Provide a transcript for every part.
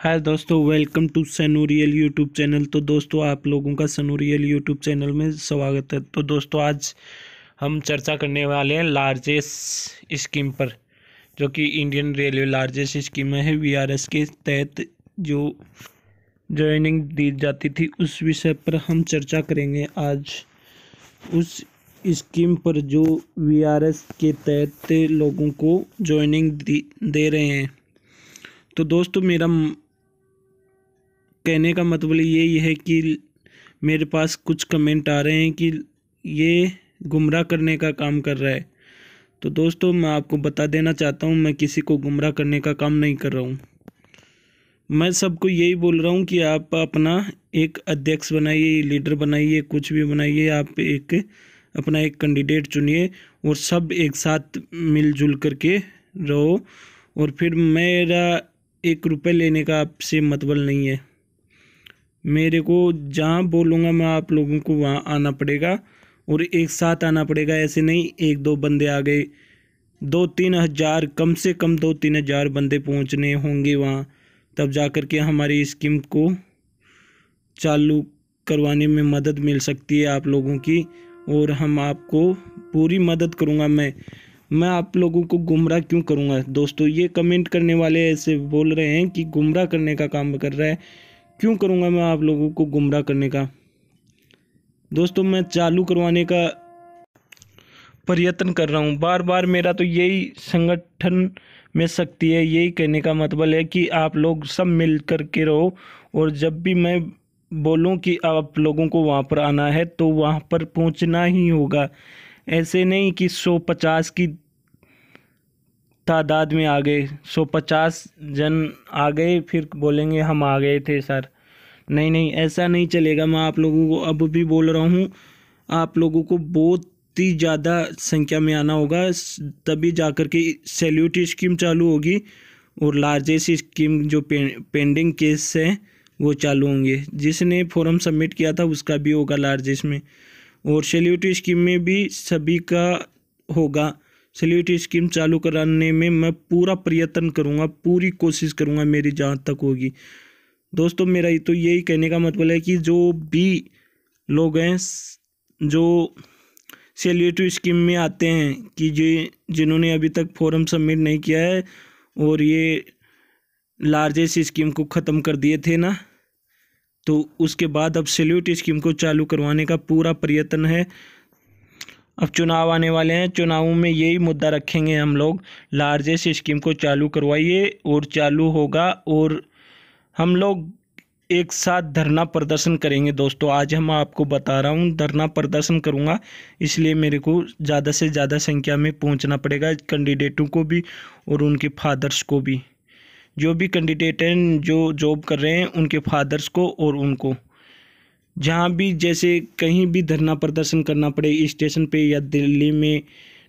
हाय दोस्तों welcome to सनोरियल YouTube channel तो दोस्तों आप लोगों का सनोरियल यूट्यूब चैनल में स्वागत है तो दोस्तों आज हम चर्चा करने वाले हैं लार्जेस्ट स्कीम पर जो कि इंडियन रेलवे लार्जेस्ट स्कीम है वीआरएस के तहत जो ज्वाइनिंग दी जाती थी उस विषय पर हम चर्चा करेंगे आज उस स्कीम पर जो वी के तहत लोगों को ज्वाइनिंग दे रहे हैं तो दोस्तों मेरा कहने का मतलब यही है कि मेरे पास कुछ कमेंट आ रहे हैं कि ये गुमराह करने का काम कर रहा है तो दोस्तों मैं आपको बता देना चाहता हूँ मैं किसी को गुमराह करने का काम नहीं कर रहा हूँ मैं सबको यही बोल रहा हूँ कि आप अपना एक अध्यक्ष बनाइए लीडर बनाइए कुछ भी बनाइए आप एक अपना एक कैंडिडेट चुनिए और सब एक साथ मिलजुल करके रहो और फिर मेरा एक रुपये लेने का आपसे मतबल नहीं है मेरे को जहाँ बोलूँगा मैं आप लोगों को वहाँ आना पड़ेगा और एक साथ आना पड़ेगा ऐसे नहीं एक दो बंदे आ गए दो तीन हज़ार कम से कम दो तीन हज़ार बंदे पहुँचने होंगे वहाँ तब जा कर के हमारी स्कीम को चालू करवाने में मदद मिल सकती है आप लोगों की और हम आपको पूरी मदद करूँगा मैं मैं आप लोगों को गुमराह क्यों करूँगा दोस्तों ये कमेंट करने वाले ऐसे बोल रहे हैं कि गुमराह करने का काम कर रहा है क्यों करूँगा मैं आप लोगों को गुमराह करने का दोस्तों मैं चालू करवाने का प्रयत्न कर रहा हूँ बार बार मेरा तो यही संगठन में शक्ति है यही कहने का मतलब है कि आप लोग सब मिल कर के रहो और जब भी मैं बोलूँ कि आप लोगों को वहाँ पर आना है तो वहाँ पर पहुँचना ही होगा ऐसे नहीं कि सौ पचास की तादाद में आ गए सौ पचास जन आ गए फिर बोलेंगे हम आ गए थे सर नहीं नहीं ऐसा नहीं चलेगा मैं आप लोगों को अब भी बोल रहा हूँ आप लोगों को बहुत ही ज़्यादा संख्या में आना होगा तभी जा कर के सैल्यूट स्कीम चालू होगी और लार्जेस्ट स्कीम जो पेंडिंग केस है वो चालू होंगे जिसने फॉर्म सबमिट किया था उसका भी होगा लार्जेस्ट में और सेल्यूट स्कीम में भी सभी का होगा स्लेट स्कीम चालू कराने में मैं पूरा प्रयत्न करूँगा पूरी कोशिश करूँगा मेरी जहाँ तक होगी दोस्तों मेरा तो यही कहने का मतलब है कि जो भी लोग हैं जो सेल्यूट स्कीम में आते हैं कि ये जिन्होंने अभी तक फॉर्म सबमिट नहीं किया है और ये लार्जेस्ट स्कीम को ख़त्म कर दिए थे ना तो उसके बाद अब सेल्यूट स्कीम को चालू करवाने का पूरा प्रयत्न है अब चुनाव आने वाले हैं चुनावों में यही मुद्दा रखेंगे हम लोग लार्जेस्ट स्कीम को चालू करवाइए और चालू होगा और हम लोग एक साथ धरना प्रदर्शन करेंगे दोस्तों आज हम आपको बता रहा हूँ धरना प्रदर्शन करूँगा इसलिए मेरे को ज़्यादा से ज़्यादा संख्या में पहुँचना पड़ेगा कैंडिडेटों को भी और उनके फादर्स को भी जो भी कैंडिडेट हैं जो जॉब कर रहे हैं उनके फादर्स को और उनको जहाँ भी जैसे कहीं भी धरना प्रदर्शन करना पड़े स्टेशन पे या दिल्ली में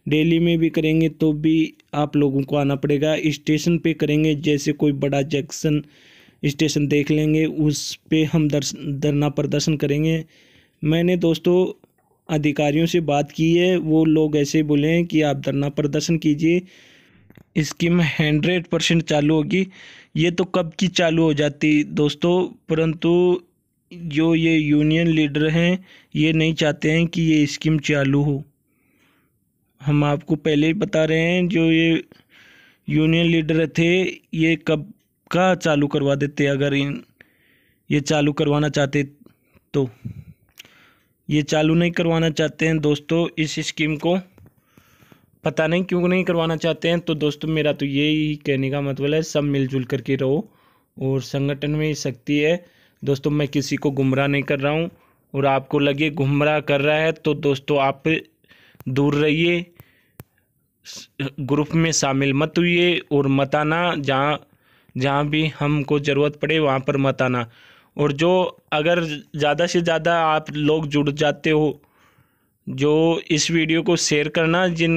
दिल्ली में भी करेंगे तो भी आप लोगों को आना पड़ेगा स्टेशन पे करेंगे जैसे कोई बड़ा जंक्शन स्टेशन देख लेंगे उस पे हम धरना प्रदर्शन करेंगे मैंने दोस्तों अधिकारियों से बात की है वो लोग ऐसे बोले हैं कि आप धरना प्रदर्शन कीजिए स्कीम हंड्रेड परसेंट चालू होगी ये तो कब की चालू हो जाती दोस्तों परंतु जो ये यूनियन लीडर हैं ये नहीं चाहते हैं कि ये स्कीम चालू हो हम आपको पहले ही बता रहे हैं जो ये यूनियन लीडर थे ये कब का चालू करवा देते अगर इन ये चालू करवाना चाहते तो ये चालू नहीं करवाना चाहते हैं दोस्तों इस स्कीम को पता नहीं क्यों नहीं करवाना चाहते हैं तो दोस्तों मेरा तो यही कहने का मतलब है सब मिलजुल करके रहो और संगठन में शक्ति है दोस्तों मैं किसी को गुमराह नहीं कर रहा हूँ और आपको लगे गुमराह कर रहा है तो दोस्तों आप दूर रहिए ग्रुप में शामिल मत हुई और मत आना जहाँ जहाँ भी हमको ज़रूरत पड़े वहाँ पर मत आना और जो अगर ज़्यादा से ज़्यादा आप लोग जुड़ जाते हो जो इस वीडियो को शेयर करना जिन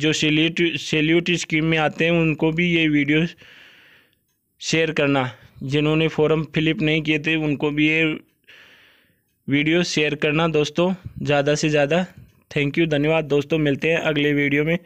जो सेल्यूट सेल्यूट स्कीम में आते हैं उनको भी ये वीडियो शेयर करना जिन्होंने फॉर्म फिलअप नहीं किए थे उनको भी ये वीडियो शेयर करना दोस्तों ज़्यादा से ज़्यादा थैंक यू धन्यवाद दोस्तों मिलते हैं अगले वीडियो में